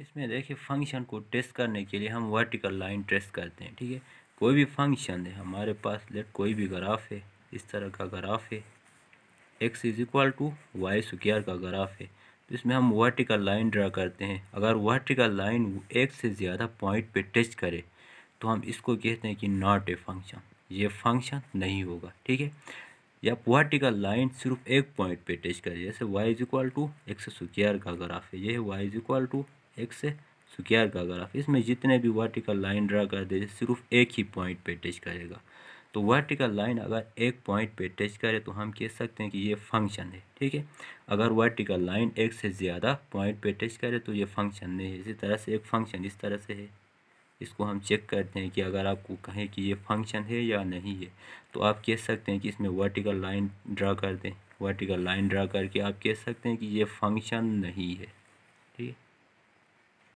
इसमें देखिए फंक्शन को ट्रेस करने के लिए हम वर्टिकल लाइन ट्रेस करते हैं ठीक है कोई भी फंक्शन है हमारे पास लेट कोई भी ग्राफ है इस तरह का ग्राफ है X is equal to Y square का ग्राफ है तो इसमें हम वर्टिकल लाइन ड्रा करते हैं अगर वर्टिकल लाइन एक से ज़्यादा पॉइंट पे टच करे तो हम इसको कहते हैं कि नॉट ए फंक्शन ये फंक्शन नहीं होगा ठीक है या वर्टिकल लाइन सिर्फ एक पॉइंट पे टच करे जैसे Y is equal to X square का ग्राफ है यह Y is equal to X square का ग्राफ इसमें जितने भी वर्टिकल लाइन ड्रा कर दे सिर्फ एक ही पॉइंट पे टच करेगा तो वर्टिकल लाइन अगर एक पॉइंट पे टच करे तो हम कह सकते हैं कि ये फंक्शन है ठीक है अगर वर्टिकल लाइन एक से ज़्यादा पॉइंट पे टच करे तो ये फंक्शन नहीं है इसी तरह से एक फंक्शन इस तरह से है इसको हम चेक करते हैं कि अगर आपको कहें कि ये फंक्शन है या नहीं है तो आप कह सकते हैं कि इसमें वर्टिकल लाइन ड्रा कर दें वर्टिकल लाइन ड्रा करके आप कह सकते हैं कि ये फंक्शन नहीं है ठीक है